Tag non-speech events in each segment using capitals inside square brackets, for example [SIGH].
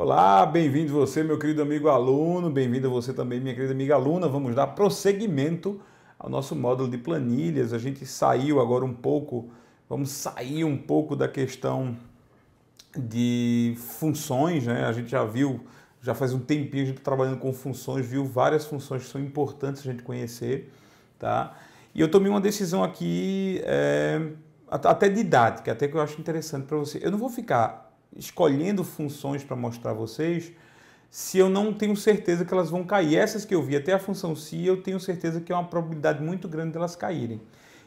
Olá, bem-vindo você, meu querido amigo aluno, bem-vindo você também, minha querida amiga aluna. Vamos dar prosseguimento ao nosso módulo de planilhas. A gente saiu agora um pouco, vamos sair um pouco da questão de funções, né? A gente já viu, já faz um tempinho a gente tá trabalhando com funções, viu várias funções que são importantes a gente conhecer, tá? E eu tomei uma decisão aqui é, até didática, até que eu acho interessante para você. Eu não vou ficar escolhendo funções para mostrar a vocês se eu não tenho certeza que elas vão cair. Essas que eu vi até a função se, eu tenho certeza que é uma probabilidade muito grande delas de caírem.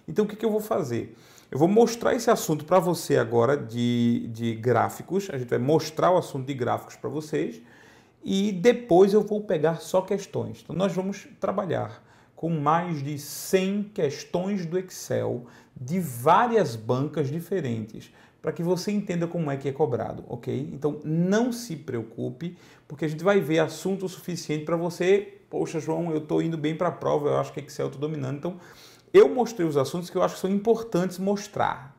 Então, o que, que eu vou fazer? Eu vou mostrar esse assunto para você agora de, de gráficos. A gente vai mostrar o assunto de gráficos para vocês. E depois eu vou pegar só questões. Então, nós vamos trabalhar com mais de 100 questões do Excel de várias bancas diferentes para que você entenda como é que é cobrado, ok? Então não se preocupe, porque a gente vai ver assunto suficiente para você. Poxa, João, eu estou indo bem para a prova, eu acho que Excel eu tá estou dominando. Então eu mostrei os assuntos que eu acho que são importantes mostrar.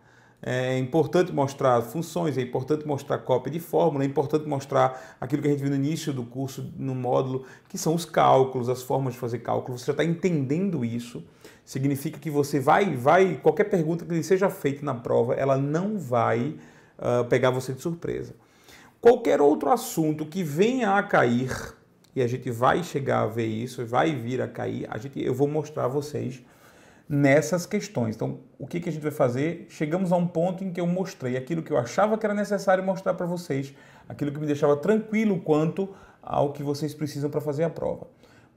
É importante mostrar funções, é importante mostrar cópia de fórmula, é importante mostrar aquilo que a gente viu no início do curso, no módulo, que são os cálculos, as formas de fazer cálculo. Você já está entendendo isso significa que você vai, vai, qualquer pergunta que lhe seja feita na prova, ela não vai uh, pegar você de surpresa. Qualquer outro assunto que venha a cair, e a gente vai chegar a ver isso, vai vir a cair, a gente, eu vou mostrar a vocês nessas questões. Então, o que, que a gente vai fazer? Chegamos a um ponto em que eu mostrei aquilo que eu achava que era necessário mostrar para vocês, aquilo que me deixava tranquilo quanto ao que vocês precisam para fazer a prova.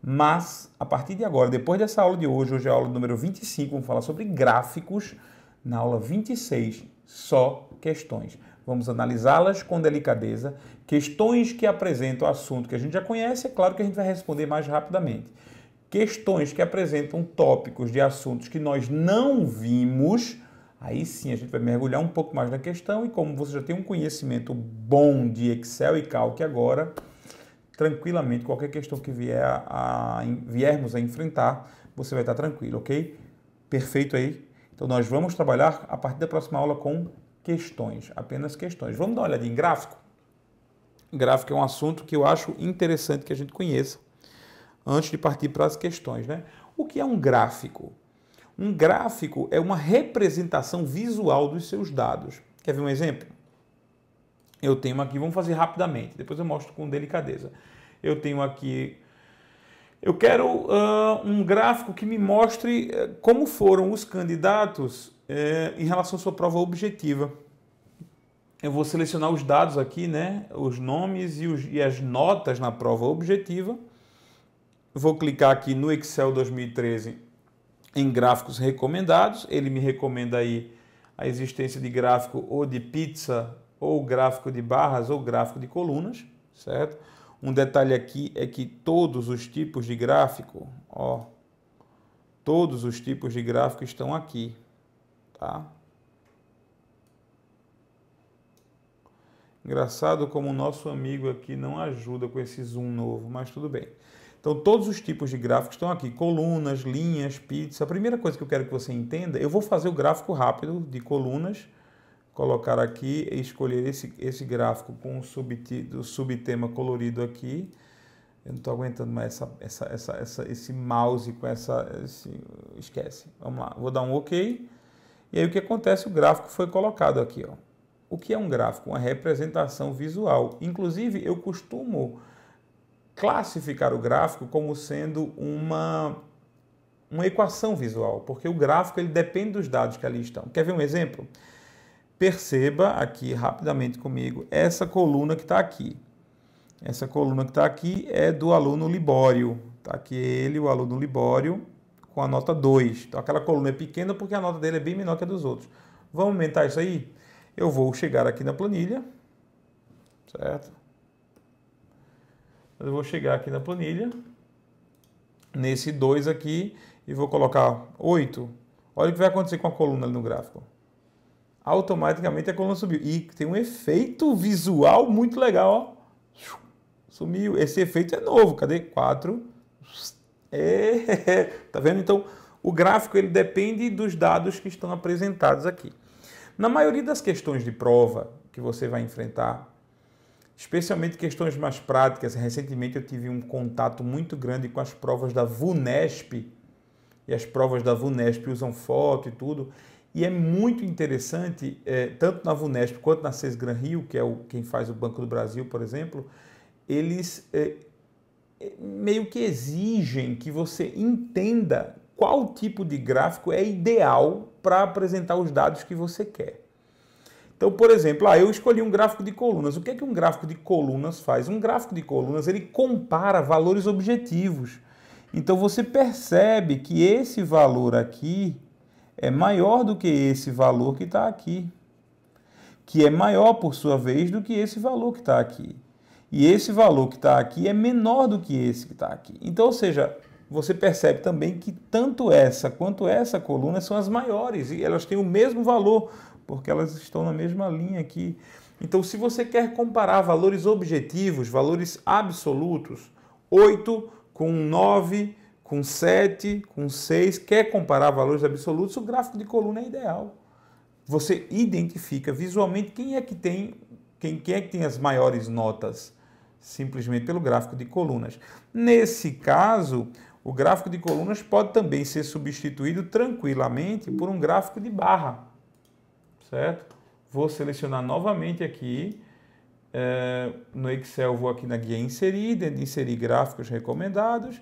Mas, a partir de agora, depois dessa aula de hoje, hoje é a aula número 25, vamos falar sobre gráficos. Na aula 26, só questões. Vamos analisá-las com delicadeza. Questões que apresentam assunto que a gente já conhece, é claro que a gente vai responder mais rapidamente. Questões que apresentam tópicos de assuntos que nós não vimos, aí sim a gente vai mergulhar um pouco mais na questão. E como você já tem um conhecimento bom de Excel e Calc agora, tranquilamente. Qualquer questão que vier a, a, viermos a enfrentar, você vai estar tranquilo, ok? Perfeito aí? Então, nós vamos trabalhar a partir da próxima aula com questões, apenas questões. Vamos dar uma olhada em gráfico? Gráfico é um assunto que eu acho interessante que a gente conheça antes de partir para as questões, né? O que é um gráfico? Um gráfico é uma representação visual dos seus dados. Quer ver um exemplo? Eu tenho aqui, vamos fazer rapidamente, depois eu mostro com delicadeza. Eu tenho aqui eu quero uh, um gráfico que me mostre uh, como foram os candidatos uh, em relação à sua prova objetiva. Eu vou selecionar os dados aqui, né? os nomes e, os, e as notas na prova objetiva. vou clicar aqui no Excel 2013 em gráficos recomendados. Ele me recomenda aí a existência de gráfico ou de pizza ou gráfico de barras ou gráfico de colunas, certo? Um detalhe aqui é que todos os tipos de gráfico, ó, todos os tipos de gráfico estão aqui, tá? Engraçado como o nosso amigo aqui não ajuda com esse zoom novo, mas tudo bem. Então, todos os tipos de gráficos estão aqui: colunas, linhas, pizza. A primeira coisa que eu quero que você entenda, eu vou fazer o gráfico rápido de colunas colocar aqui e escolher esse, esse gráfico com um subtido, subtema colorido aqui. Eu não estou aguentando mais essa, essa, essa, essa, esse mouse com essa. Esse, esquece. Vamos lá, vou dar um OK. E aí o que acontece? O gráfico foi colocado aqui. Ó. O que é um gráfico? Uma representação visual. Inclusive, eu costumo classificar o gráfico como sendo uma, uma equação visual, porque o gráfico ele depende dos dados que ali estão. Quer ver um exemplo? perceba aqui rapidamente comigo essa coluna que está aqui. Essa coluna que está aqui é do aluno Libório. Está aqui ele, o aluno Libório, com a nota 2. Então, aquela coluna é pequena porque a nota dele é bem menor que a dos outros. Vamos aumentar isso aí? Eu vou chegar aqui na planilha, certo? Eu vou chegar aqui na planilha, nesse 2 aqui, e vou colocar 8. Olha o que vai acontecer com a coluna ali no gráfico automaticamente a coluna subiu. E tem um efeito visual muito legal, ó. Sumiu. Esse efeito é novo. Cadê? 4. É, [LAUGHS] tá vendo? Então, o gráfico ele depende dos dados que estão apresentados aqui. Na maioria das questões de prova que você vai enfrentar, especialmente questões mais práticas, recentemente eu tive um contato muito grande com as provas da VUNESP, e as provas da VUNESP usam foto e tudo, e é muito interessante, é, tanto na Vunesp quanto na Cesgran Rio, que é o, quem faz o Banco do Brasil, por exemplo, eles é, é meio que exigem que você entenda qual tipo de gráfico é ideal para apresentar os dados que você quer. Então, por exemplo, ah, eu escolhi um gráfico de colunas. O que é que um gráfico de colunas faz? Um gráfico de colunas ele compara valores objetivos. Então você percebe que esse valor aqui é maior do que esse valor que está aqui, que é maior, por sua vez, do que esse valor que está aqui. E esse valor que está aqui é menor do que esse que está aqui. Então, ou seja, você percebe também que tanto essa quanto essa coluna são as maiores e elas têm o mesmo valor, porque elas estão na mesma linha aqui. Então, se você quer comparar valores objetivos, valores absolutos, 8 com 9 com 7, com 6, quer comparar valores absolutos, o gráfico de coluna é ideal. Você identifica visualmente quem é que tem, quem, quem é que tem as maiores notas, simplesmente pelo gráfico de colunas. Nesse caso, o gráfico de colunas pode também ser substituído tranquilamente por um gráfico de barra, certo? Vou selecionar novamente aqui, é, no Excel vou aqui na guia inserir, dentro de inserir gráficos recomendados,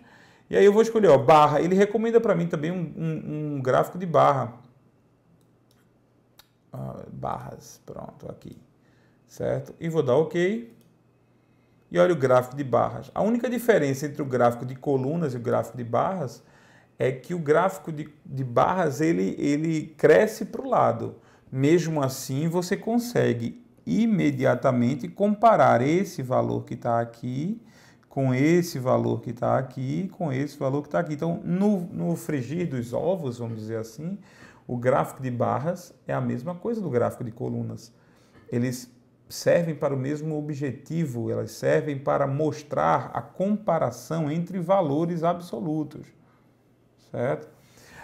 e aí eu vou escolher ó, barra. Ele recomenda para mim também um, um, um gráfico de barra. Ah, barras, pronto, aqui. Certo? E vou dar OK. E olha o gráfico de barras. A única diferença entre o gráfico de colunas e o gráfico de barras é que o gráfico de, de barras ele, ele cresce para o lado. Mesmo assim, você consegue imediatamente comparar esse valor que está aqui com esse valor que está aqui, com esse valor que está aqui. Então, no, no frigir dos ovos, vamos dizer assim, o gráfico de barras é a mesma coisa do gráfico de colunas. Eles servem para o mesmo objetivo, elas servem para mostrar a comparação entre valores absolutos. Certo?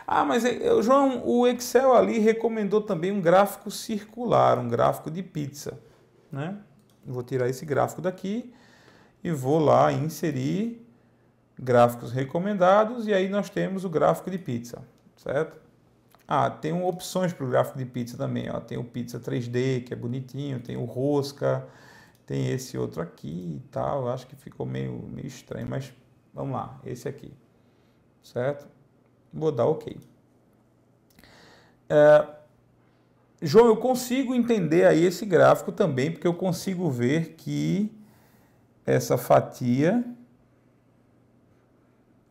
Ah, mas eh, eh, João, o Excel ali recomendou também um gráfico circular, um gráfico de pizza. Né? Vou tirar esse gráfico daqui e vou lá inserir gráficos recomendados e aí nós temos o gráfico de pizza, certo? Ah, tem opções para o gráfico de pizza também, ó. tem o pizza 3D que é bonitinho, tem o rosca, tem esse outro aqui e tal, acho que ficou meio, meio estranho, mas vamos lá, esse aqui, certo? Vou dar ok. É, João, eu consigo entender aí esse gráfico também, porque eu consigo ver que essa fatia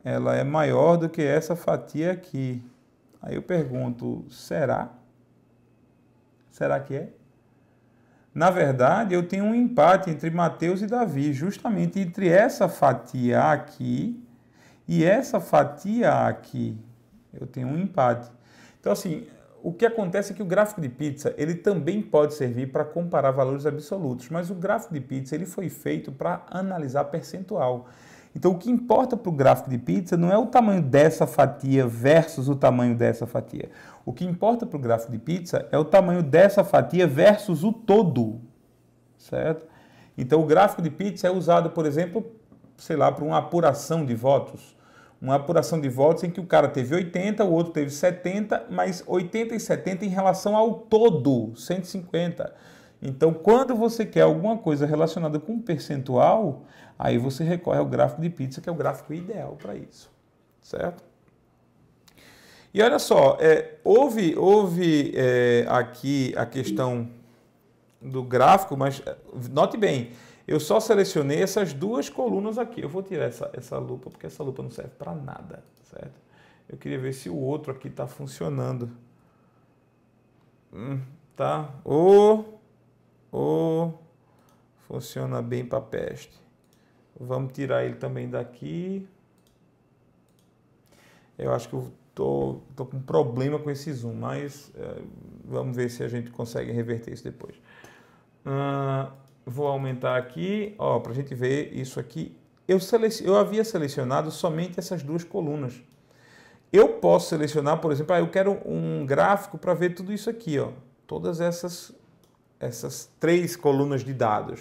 ela é maior do que essa fatia aqui. Aí eu pergunto, será? Será que é? Na verdade, eu tenho um empate entre Mateus e Davi, justamente entre essa fatia aqui e essa fatia aqui. Eu tenho um empate. Então, assim, o que acontece é que o gráfico de pizza ele também pode servir para comparar valores absolutos, mas o gráfico de pizza ele foi feito para analisar percentual. Então, o que importa para o gráfico de pizza não é o tamanho dessa fatia versus o tamanho dessa fatia. O que importa para o gráfico de pizza é o tamanho dessa fatia versus o todo, certo? Então, o gráfico de pizza é usado, por exemplo, sei lá, para uma apuração de votos uma apuração de votos em que o cara teve 80, o outro teve 70, mas 80 e 70 em relação ao todo, 150. Então, quando você quer alguma coisa relacionada com percentual, aí você recorre ao gráfico de pizza, que é o gráfico ideal para isso, certo? E olha só, é, houve, houve é, aqui a questão do gráfico, mas é, note bem, eu só selecionei essas duas colunas aqui. Eu vou tirar essa, essa lupa, porque essa lupa não serve para nada, certo? Eu queria ver se o outro aqui está funcionando. Hum, tá? Ou, ou funciona bem para peste. Vamos tirar ele também daqui. Eu acho que eu tô, tô com problema com esse zoom, mas é, vamos ver se a gente consegue reverter isso depois. Uh, vou aumentar aqui, ó, para a gente ver isso aqui. Eu, selec... eu havia selecionado somente essas duas colunas. Eu posso selecionar, por exemplo, ah, eu quero um gráfico para ver tudo isso aqui, ó, todas essas, essas três colunas de dados.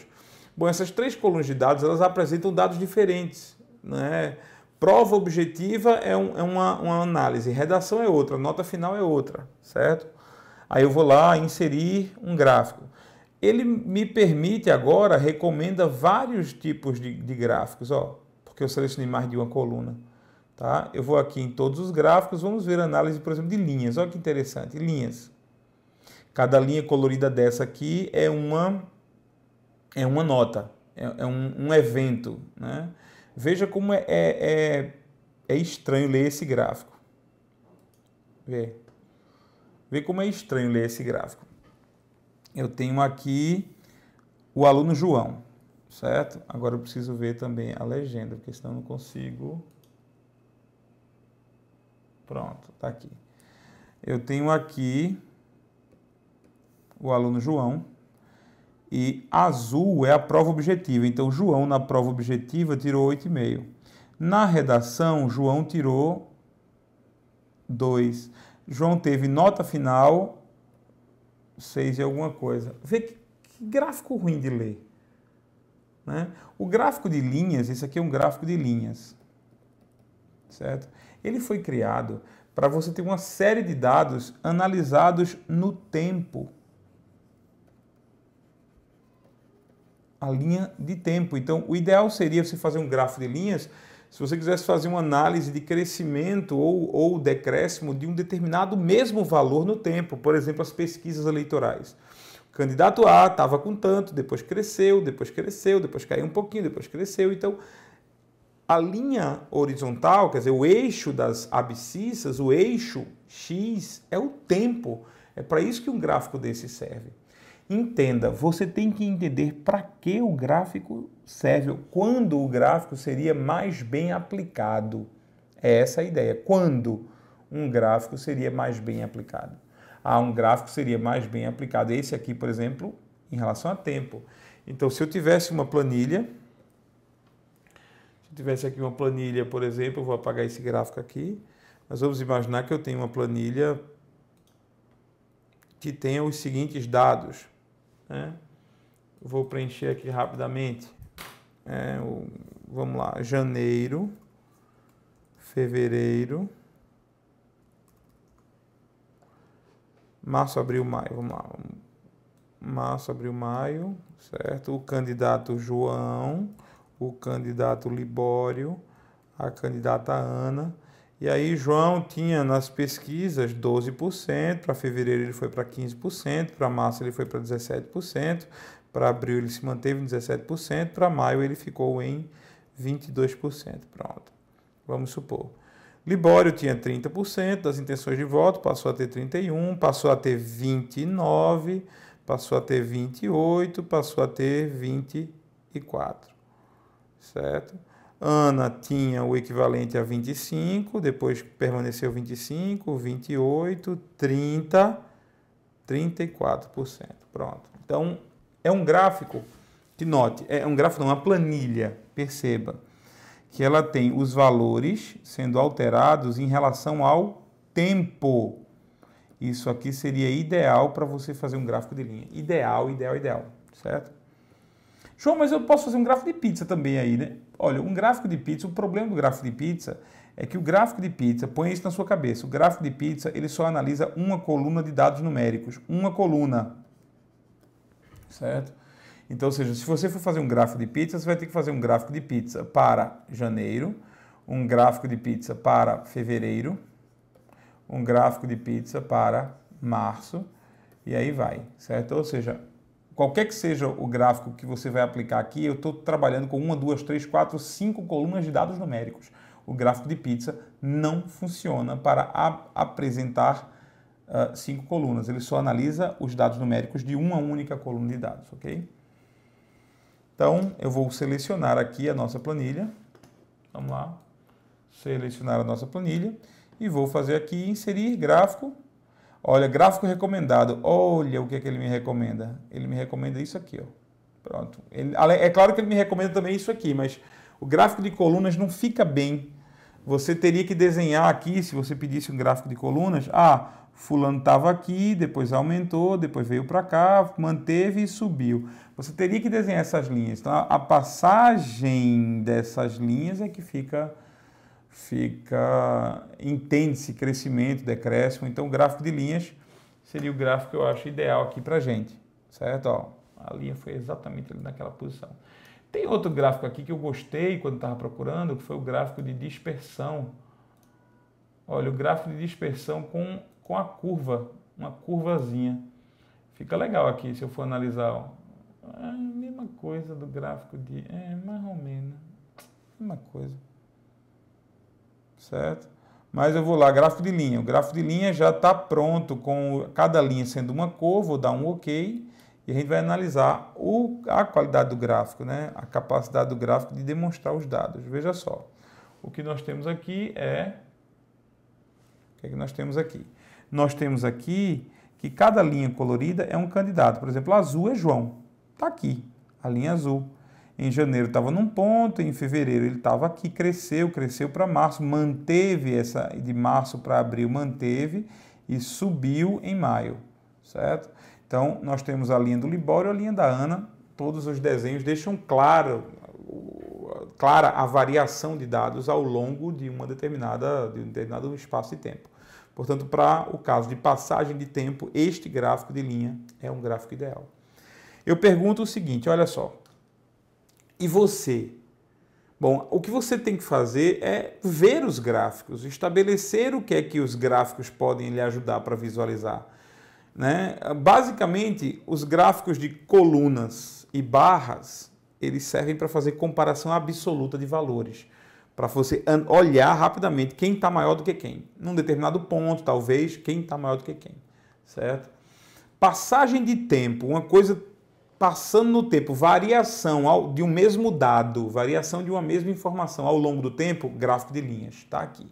Bom, essas três colunas de dados elas apresentam dados diferentes, né? Prova objetiva é, um, é uma, uma análise, redação é outra, nota final é outra, certo? Aí eu vou lá inserir um gráfico. Ele me permite agora, recomenda vários tipos de, de gráficos, ó, porque eu selecionei mais de uma coluna. Tá? Eu vou aqui em todos os gráficos, vamos ver análise, por exemplo, de linhas. Olha que interessante, linhas. Cada linha colorida dessa aqui é uma, é uma nota, é, é um, um, evento. Né? Veja como é, é, é, é estranho ler esse gráfico. Vê. Vê como é estranho ler esse gráfico eu tenho aqui o aluno João, certo? Agora eu preciso ver também a legenda, porque senão eu não consigo. Pronto, tá aqui. Eu tenho aqui o aluno João e azul é a prova objetiva. Então, João na prova objetiva tirou 8,5. Na redação, João tirou 2. João teve nota final 6 e alguma coisa. Vê que, que gráfico ruim de ler. Né? O gráfico de linhas, isso aqui é um gráfico de linhas, certo? Ele foi criado para você ter uma série de dados analisados no tempo. A linha de tempo. Então, o ideal seria você fazer um gráfico de linhas se você quisesse fazer uma análise de crescimento ou, ou decréscimo de um determinado mesmo valor no tempo, por exemplo, as pesquisas eleitorais. O candidato A estava com tanto, depois cresceu, depois cresceu, depois caiu um pouquinho, depois cresceu. Então, a linha horizontal, quer dizer, o eixo das abscissas, o eixo X, é o tempo. É para isso que um gráfico desse serve. Entenda, você tem que entender para que o gráfico serve, quando o gráfico seria mais bem aplicado. É essa a ideia. Quando um gráfico seria mais bem aplicado. Ah, um gráfico seria mais bem aplicado. Esse aqui, por exemplo, em relação a tempo. Então, se eu tivesse uma planilha, se eu tivesse aqui uma planilha, por exemplo, eu vou apagar esse gráfico aqui. Nós vamos imaginar que eu tenho uma planilha que tenha os seguintes dados. Né? Vou preencher aqui rapidamente. É, o, vamos lá, janeiro, fevereiro, março, abril, maio. Vamos lá. Março, abril, maio, certo? O candidato João, o candidato Libório, a candidata Ana e aí João tinha nas pesquisas 12%, para fevereiro ele foi para 15%, para março ele foi para 17%, para abril ele se manteve em 17%, para maio ele ficou em 22%. Pronto. Vamos supor. Libório tinha 30% das intenções de voto, passou a ter 31, passou a ter 29, passou a ter 28, passou a ter 24. Certo? Ana tinha o equivalente a 25, depois permaneceu 25, 28, 30, 34%. Pronto. Então, é um gráfico que note, é um gráfico, não, uma planilha, perceba, que ela tem os valores sendo alterados em relação ao tempo. Isso aqui seria ideal para você fazer um gráfico de linha. Ideal, ideal, ideal, certo? João, mas eu posso fazer um gráfico de pizza também aí, né? Olha, um gráfico de pizza, o problema do gráfico de pizza é que o gráfico de pizza, põe isso na sua cabeça, o gráfico de pizza ele só analisa uma coluna de dados numéricos, uma coluna, certo? Então, ou seja, se você for fazer um gráfico de pizza, você vai ter que fazer um gráfico de pizza para janeiro, um gráfico de pizza para fevereiro, um gráfico de pizza para março, e aí vai, certo? Ou seja, qualquer que seja o gráfico que você vai aplicar aqui, eu estou trabalhando com uma, duas, três, quatro, cinco colunas de dados numéricos. O gráfico de pizza não funciona para apresentar uh, cinco colunas. Ele só analisa os dados numéricos de uma única coluna de dados, ok? Então, eu vou selecionar aqui a nossa planilha. Vamos lá. Selecionar a nossa planilha. E vou fazer aqui inserir gráfico Olha, gráfico recomendado. Olha o que, é que ele me recomenda. Ele me recomenda isso aqui, ó. Pronto. Ele, é claro que ele me recomenda também isso aqui, mas o gráfico de colunas não fica bem. Você teria que desenhar aqui, se você pedisse um gráfico de colunas, ah, fulano estava aqui, depois aumentou, depois veio para cá, manteve e subiu. Você teria que desenhar essas linhas. Então, a passagem dessas linhas é que fica fica entende-se crescimento, decréscimo. Então, o gráfico de linhas seria o gráfico que eu acho ideal aqui para gente, certo? Ó, a linha foi exatamente ali naquela posição. Tem outro gráfico aqui que eu gostei quando estava procurando, que foi o gráfico de dispersão. Olha, o gráfico de dispersão com, com a curva, uma curvazinha. Fica legal aqui, se eu for analisar. Ó. É a mesma coisa do gráfico de... É, mais ou menos. Mesma coisa certo? Mas eu vou lá, gráfico de linha. O gráfico de linha já está pronto com cada linha sendo uma cor, vou dar um OK e a gente vai analisar o, a qualidade do gráfico, né? a capacidade do gráfico de demonstrar os dados. Veja só, o que nós temos aqui é... O que, é que nós temos aqui? Nós temos aqui que cada linha colorida é um candidato. Por exemplo, azul é João. Está aqui, a linha azul em janeiro estava num ponto, em fevereiro ele estava aqui, cresceu, cresceu para março, manteve essa de março para abril, manteve e subiu em maio, certo? Então nós temos a linha do Libório, a linha da Ana, todos os desenhos deixam claro clara a variação de dados ao longo de uma determinada de um determinado espaço de tempo. Portanto, para o caso de passagem de tempo, este gráfico de linha é um gráfico ideal. Eu pergunto o seguinte, olha só, e você? Bom, o que você tem que fazer é ver os gráficos, estabelecer o que é que os gráficos podem lhe ajudar para visualizar. Né? Basicamente, os gráficos de colunas e barras eles servem para fazer comparação absoluta de valores, para você olhar rapidamente quem está maior do que quem, num determinado ponto, talvez, quem está maior do que quem, certo? Passagem de tempo, uma coisa passando no tempo, variação de um mesmo dado, variação de uma mesma informação ao longo do tempo, gráfico de linhas, está aqui.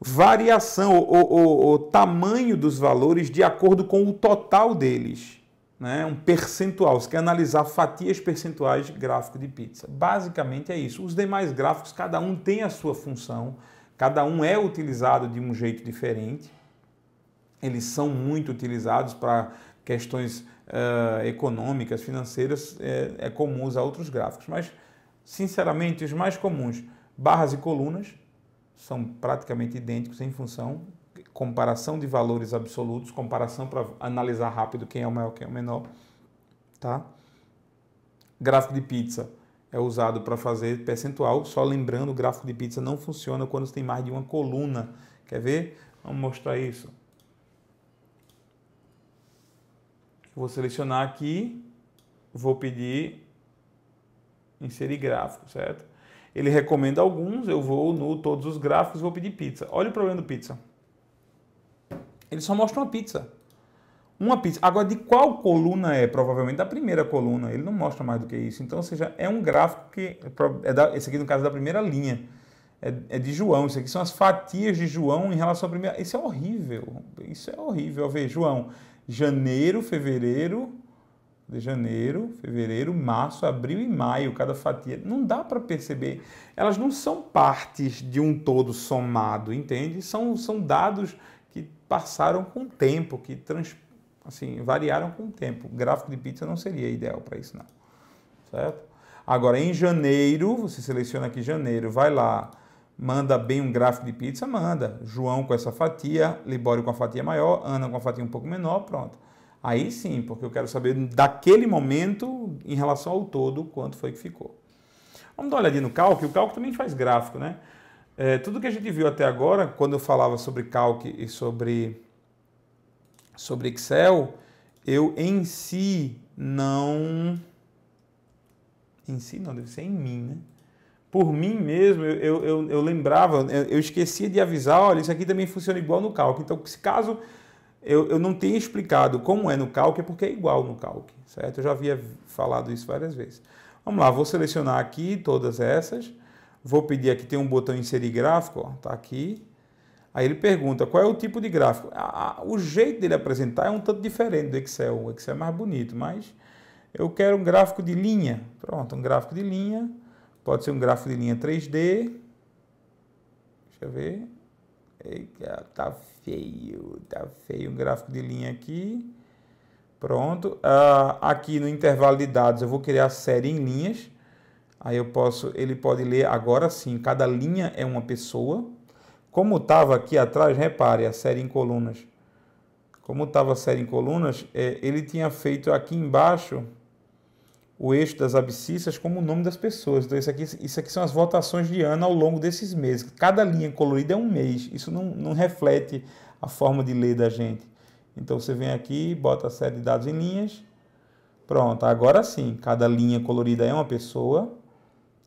Variação o o tamanho dos valores de acordo com o total deles. Né? Um percentual. Você quer analisar fatias percentuais gráfico de pizza. Basicamente é isso. Os demais gráficos, cada um tem a sua função, cada um é utilizado de um jeito diferente. Eles são muito utilizados para questões uh, econômicas, financeiras, é, é comum usar outros gráficos. Mas, sinceramente, os mais comuns, barras e colunas, são praticamente idênticos em função comparação de valores absolutos, comparação para analisar rápido quem é o maior, quem é o menor, tá? Gráfico de pizza é usado para fazer percentual, só lembrando, o gráfico de pizza não funciona quando você tem mais de uma coluna. Quer ver? Vamos mostrar isso. vou selecionar aqui, vou pedir inserir gráfico, certo? Ele recomenda alguns, eu vou no todos os gráficos, vou pedir pizza. Olha o problema do pizza. Ele só mostra uma pizza. Uma pizza. Agora, de qual coluna é? Provavelmente da primeira coluna. Ele não mostra mais do que isso. Então, seja, é um gráfico que. É, é da, esse aqui, no caso, é da primeira linha. É, é, de João. Isso aqui são as fatias de João em relação à primeira. Isso é horrível. Isso é horrível. Ver, João, janeiro, fevereiro, de janeiro, fevereiro, março, abril e maio, cada fatia. Não dá para perceber. Elas não são partes de um todo somado, entende? São, são dados que passaram com o tempo, que trans, assim, variaram com o tempo. O gráfico de pizza não seria ideal para isso, não. Certo? Agora, em janeiro, você seleciona aqui janeiro, vai lá manda bem um gráfico de pizza, manda. João com essa fatia, Libório com a fatia maior, Ana com a fatia um pouco menor, pronto. Aí sim, porque eu quero saber daquele momento em relação ao todo quanto foi que ficou. Vamos dar uma olhadinha no cálculo, o cálculo também faz gráfico, né? É, tudo que a gente viu até agora, quando eu falava sobre calc e sobre, sobre Excel, eu em si não. Em si não, deve ser em mim, né? por mim mesmo, eu, eu, eu lembrava, eu, eu, esquecia de avisar, olha, isso aqui também funciona igual no cálculo. Então, se caso eu, eu não tenha explicado como é no cálculo, é porque é igual no cálculo, certo? Eu já havia falado isso várias vezes. Vamos lá, vou selecionar aqui todas essas. Vou pedir aqui, tem um botão inserir gráfico, ó, tá aqui. Aí ele pergunta qual é o tipo de gráfico. Ah, o jeito dele apresentar é um tanto diferente do Excel. O Excel é mais bonito, mas eu quero um gráfico de linha. Pronto, um gráfico de linha. Pode ser um gráfico de linha 3D. Deixa eu ver. Eita, tá feio, tá feio. Um gráfico de linha aqui. Pronto. Uh, aqui no intervalo de dados eu vou criar a série em linhas. Aí eu posso, ele pode ler agora sim, cada linha é uma pessoa. Como estava aqui atrás, repare, a série em colunas. Como estava a série em colunas, é, ele tinha feito aqui embaixo o eixo das abscissas como o nome das pessoas. Então, isso aqui, isso aqui são as votações de ano ao longo desses meses. Cada linha colorida é um mês. Isso não, não reflete a forma de ler da gente. Então, você vem aqui, bota a série de dados em linhas. Pronto, agora sim, cada linha colorida é uma pessoa,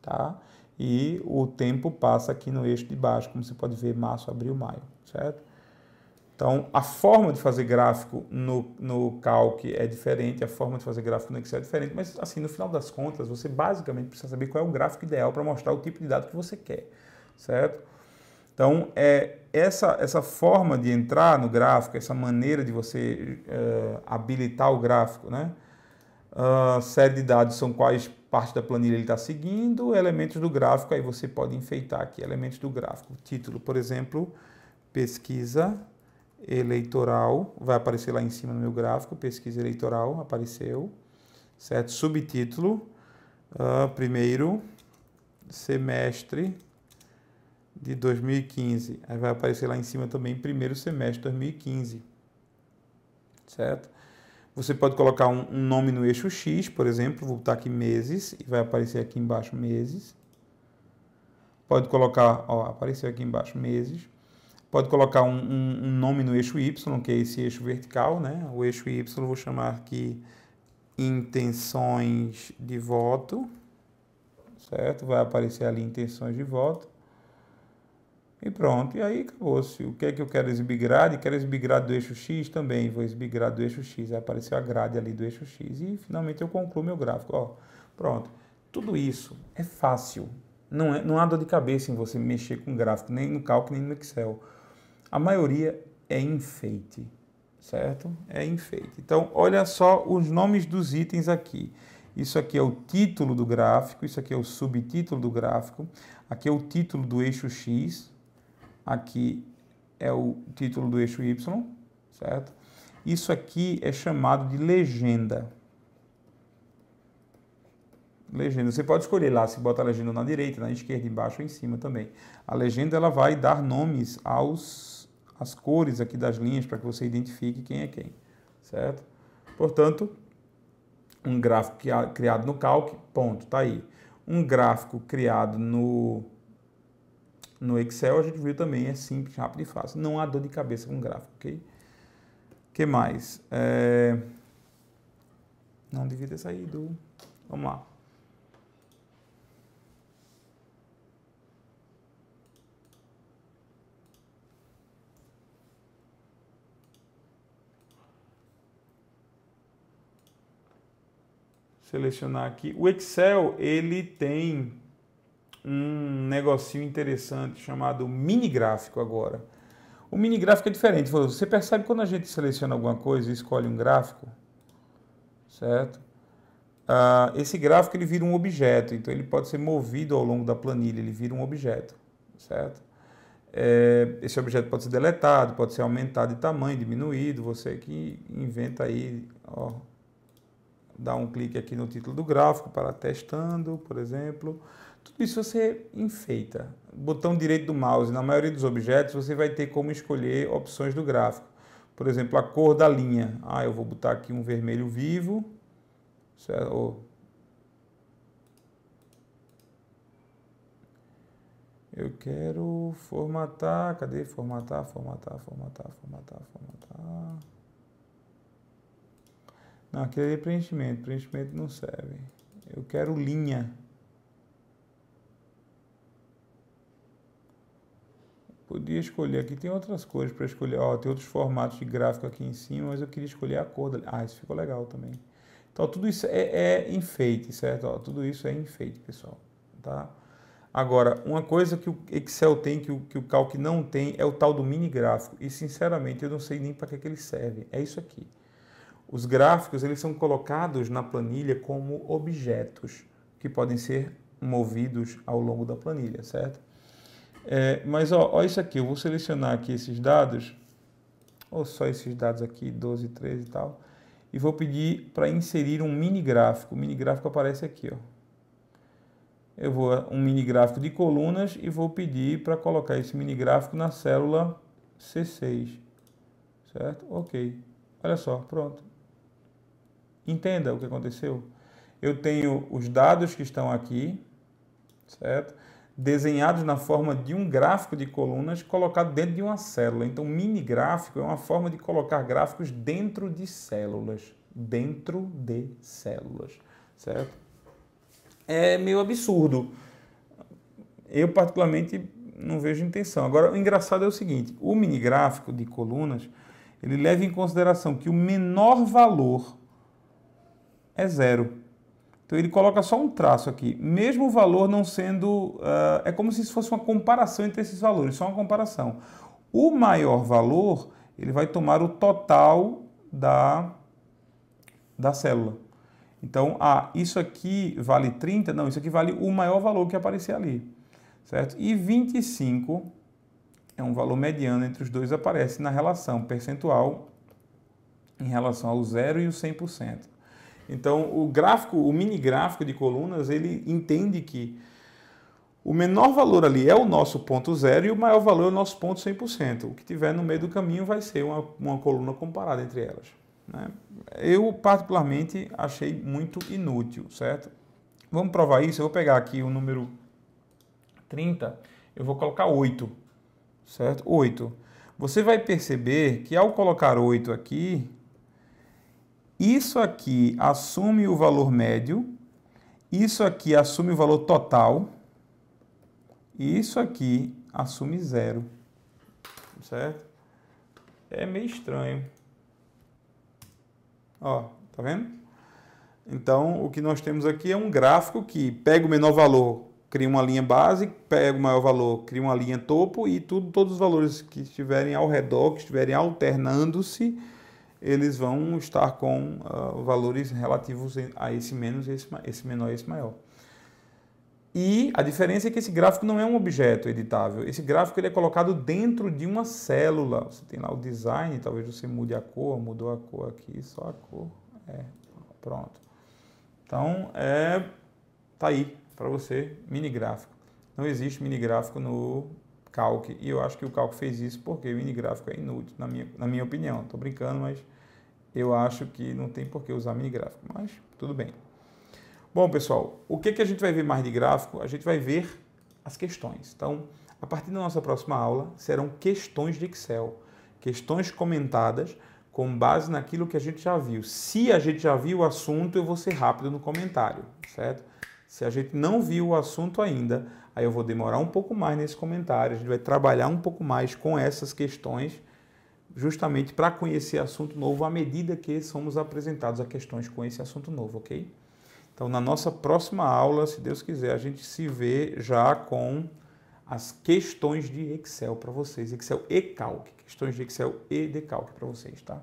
tá? E o tempo passa aqui no eixo de baixo, como você pode ver, março, abril, maio, certo? Então, a forma de fazer gráfico no, no Calc é diferente, a forma de fazer gráfico no Excel é diferente, mas assim, no final das contas, você basicamente precisa saber qual é o gráfico ideal para mostrar o tipo de dado que você quer, certo? Então, é, essa, essa forma de entrar no gráfico, essa maneira de você é, habilitar o gráfico, né? Uh, série de dados são quais parte da planilha ele está seguindo, elementos do gráfico, aí você pode enfeitar aqui, elementos do gráfico. Título, por exemplo, pesquisa eleitoral, vai aparecer lá em cima no meu gráfico, pesquisa eleitoral, apareceu, certo? Subtítulo, uh, primeiro semestre de 2015. Aí vai aparecer lá em cima também primeiro semestre de 2015, certo? Você pode colocar um, um nome no eixo X, por exemplo, vou botar aqui meses e vai aparecer aqui embaixo meses. Pode colocar, ó, apareceu aqui embaixo meses Pode colocar um, um, um nome no eixo Y, que é esse eixo vertical, né? O eixo Y eu vou chamar aqui intenções de voto, certo? Vai aparecer ali intenções de voto. E pronto, e aí acabou-se. O que é que eu quero exibir grade? Quero exibir grade do eixo X também. Vou exibir grade do eixo X. Aí apareceu a grade ali do eixo X. E finalmente eu concluo meu gráfico. Ó, pronto. Tudo isso é fácil. Não, é, não há dor de cabeça em você mexer com gráfico, nem no cálculo, nem no Excel. A maioria é enfeite, certo? É enfeite. Então, olha só os nomes dos itens aqui. Isso aqui é o título do gráfico, isso aqui é o subtítulo do gráfico, aqui é o título do eixo X, aqui é o título do eixo Y, certo? Isso aqui é chamado de legenda. Legenda. Você pode escolher lá se bota a legenda na direita, na esquerda, embaixo ou em cima também. A legenda ela vai dar nomes aos as cores aqui das linhas para que você identifique quem é quem, certo? Portanto, um gráfico criado no Calc, ponto, está aí. Um gráfico criado no, no Excel, a gente viu também, é simples, rápido e fácil. Não há dor de cabeça com gráfico, ok? O que mais? É... Não devia ter saído. Vamos lá. selecionar aqui. O Excel, ele tem um negocinho interessante chamado mini gráfico agora. O mini gráfico é diferente. Você percebe quando a gente seleciona alguma coisa e escolhe um gráfico, certo? Ah, esse gráfico ele vira um objeto, então ele pode ser movido ao longo da planilha, ele vira um objeto, certo? É, esse objeto pode ser deletado, pode ser aumentado de tamanho, diminuído. Você que inventa aí, ó, dar um clique aqui no título do gráfico para testando, por exemplo. Tudo isso você enfeita. Botão direito do mouse, na maioria dos objetos, você vai ter como escolher opções do gráfico. Por exemplo, a cor da linha. Ah, eu vou botar aqui um vermelho vivo. Eu quero formatar. Cadê? Formatar, formatar, formatar, formatar, formatar. Não, aquele é preenchimento. Preenchimento não serve. Eu quero linha. Podia escolher. Aqui tem outras cores para escolher. Ó, tem outros formatos de gráfico aqui em cima, mas eu queria escolher a cor. Ah, isso ficou legal também. Então, tudo isso é, é enfeite, certo? Ó, tudo isso é enfeite, pessoal. Tá? Agora, uma coisa que o Excel tem, que o, que o Calc não tem, é o tal do mini gráfico. E, sinceramente, eu não sei nem para que, que ele serve. É isso aqui. Os gráficos eles são colocados na planilha como objetos que podem ser movidos ao longo da planilha, certo? É, mas ó, ó, isso aqui, eu vou selecionar aqui esses dados, ou só esses dados aqui, 12, 13 e tal, e vou pedir para inserir um mini gráfico. O mini gráfico aparece aqui, ó. Eu vou um mini gráfico de colunas e vou pedir para colocar esse mini gráfico na célula C6, certo? Ok. Olha só, pronto. Entenda o que aconteceu. Eu tenho os dados que estão aqui, certo? Desenhados na forma de um gráfico de colunas colocado dentro de uma célula. Então, mini gráfico é uma forma de colocar gráficos dentro de células. Dentro de células, certo? É meio absurdo. Eu, particularmente, não vejo intenção. Agora, o engraçado é o seguinte: o mini gráfico de colunas ele leva em consideração que o menor valor é zero. Então ele coloca só um traço aqui, mesmo o valor não sendo. Uh, é como se isso fosse uma comparação entre esses valores, só uma comparação. O maior valor ele vai tomar o total da, da célula. Então, ah, isso aqui vale 30? Não, isso aqui vale o maior valor que aparecer ali. Certo? E 25 é um valor mediano entre os dois, aparece na relação percentual em relação ao zero e o 100%. Então, o gráfico, o mini gráfico de colunas, ele entende que o menor valor ali é o nosso ponto zero e o maior valor é o nosso ponto 100%. O que tiver no meio do caminho vai ser uma, uma coluna comparada entre elas. Né? Eu, particularmente, achei muito inútil, certo? Vamos provar isso? Eu vou pegar aqui o número 30, eu vou colocar 8, certo? 8. Você vai perceber que ao colocar 8 aqui, isso aqui assume o valor médio, isso aqui assume o valor total, e isso aqui assume zero, certo? É meio estranho. Ó, tá vendo? Então, o que nós temos aqui é um gráfico que pega o menor valor, cria uma linha base, pega o maior valor, cria uma linha topo e tudo, todos os valores que estiverem ao redor, que estiverem alternando-se, eles vão estar com uh, valores relativos a esse menos, esse, esse menor e esse maior. E a diferença é que esse gráfico não é um objeto editável. Esse gráfico ele é colocado dentro de uma célula. Você tem lá o design, talvez você mude a cor, mudou a cor aqui, só a cor. É, pronto. Então, é, tá aí para você, mini gráfico. Não existe mini gráfico no Calc, e eu acho que o Calc fez isso porque o gráfico é inútil, na minha, na minha opinião. Estou brincando, mas eu acho que não tem por que usar gráfico mas tudo bem. Bom, pessoal, o que, que a gente vai ver mais de gráfico? A gente vai ver as questões. Então, a partir da nossa próxima aula, serão questões de Excel, questões comentadas com base naquilo que a gente já viu. Se a gente já viu o assunto, eu vou ser rápido no comentário, certo? Se a gente não viu o assunto ainda, aí eu vou demorar um pouco mais nesse comentário, a gente vai trabalhar um pouco mais com essas questões, justamente para conhecer assunto novo à medida que somos apresentados a questões com esse assunto novo, ok? Então, na nossa próxima aula, se Deus quiser, a gente se vê já com as questões de Excel para vocês, Excel e Calc, questões de Excel e de Calc para vocês, tá?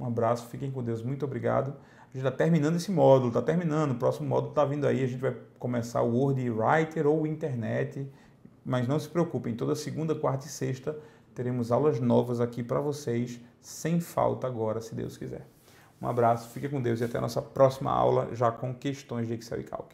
Um abraço, fiquem com Deus, muito obrigado. A gente está terminando esse módulo, está terminando, o próximo módulo está vindo aí, a gente vai começar o Word Writer ou Internet, mas não se preocupem, toda segunda, quarta e sexta teremos aulas novas aqui para vocês, sem falta agora, se Deus quiser. Um abraço, fique com Deus e até a nossa próxima aula já com questões de Excel e Calc.